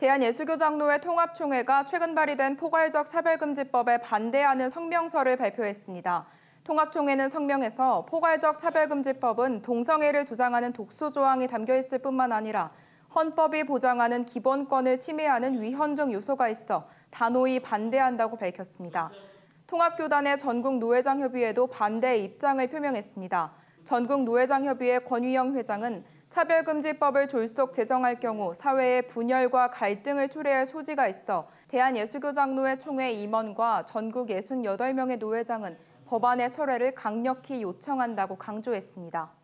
대한예수교장로회 통합총회가 최근 발의된 포괄적 차별금지법에 반대하는 성명서를 발표했습니다. 통합총회는 성명에서 포괄적 차별금지법은 동성애를 주장하는 독소 조항이 담겨 있을 뿐만 아니라 헌법이 보장하는 기본권을 침해하는 위헌적 요소가 있어 단호히 반대한다고 밝혔습니다. 통합교단의 전국 노회장협의회도 반대 입장을 표명했습니다. 전국 노회장협의회 권위영 회장은 차별금지법을 졸속 제정할 경우 사회의 분열과 갈등을 초래할 소지가 있어 대한예수교장로회 총회 임원과 전국 68명의 노회장은 법안의 철회를 강력히 요청한다고 강조했습니다.